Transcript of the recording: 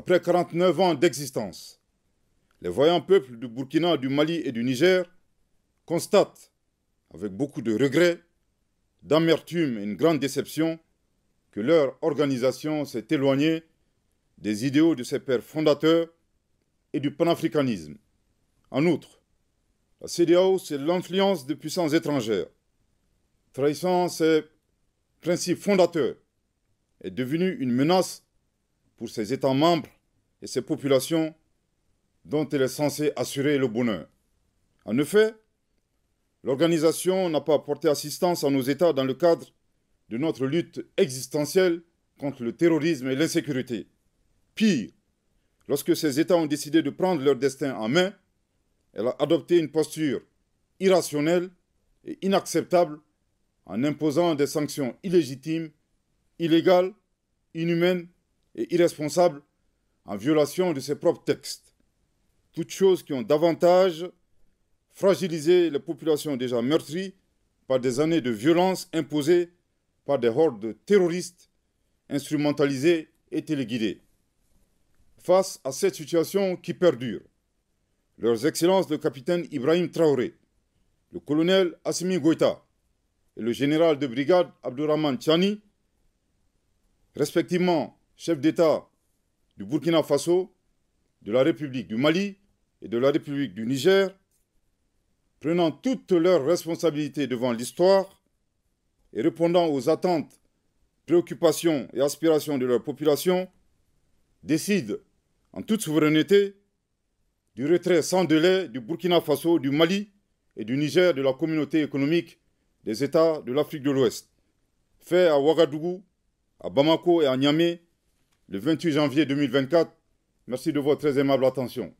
après 49 ans d'existence, les voyants peuples du Burkina, du Mali et du Niger constatent, avec beaucoup de regrets, d'amertume et une grande déception, que leur organisation s'est éloignée des idéaux de ses pères fondateurs et du panafricanisme. En outre, la CDAO, c'est l'influence de puissances étrangères, trahissant ses principes fondateurs, est devenue une menace pour ses États membres et ses populations dont elle est censée assurer le bonheur. En effet, l'organisation n'a pas apporté assistance à nos États dans le cadre de notre lutte existentielle contre le terrorisme et l'insécurité. Pire, lorsque ces États ont décidé de prendre leur destin en main, elle a adopté une posture irrationnelle et inacceptable en imposant des sanctions illégitimes, illégales, inhumaines et irresponsables en violation de ses propres textes. Toutes choses qui ont davantage fragilisé les populations déjà meurtries par des années de violence imposées par des hordes terroristes instrumentalisées et téléguidées. Face à cette situation qui perdure, leurs excellences le capitaine Ibrahim Traoré, le colonel Assimi Goïta et le général de brigade Abdurrahman Chani, respectivement chefs d'État du Burkina Faso, de la République du Mali et de la République du Niger, prenant toutes leurs responsabilités devant l'histoire et répondant aux attentes, préoccupations et aspirations de leur population, décident en toute souveraineté du retrait sans délai du Burkina Faso, du Mali et du Niger de la communauté économique des États de l'Afrique de l'Ouest, fait à Ouagadougou, à Bamako et à Niamey le 28 janvier 2024. Merci de votre très aimable attention.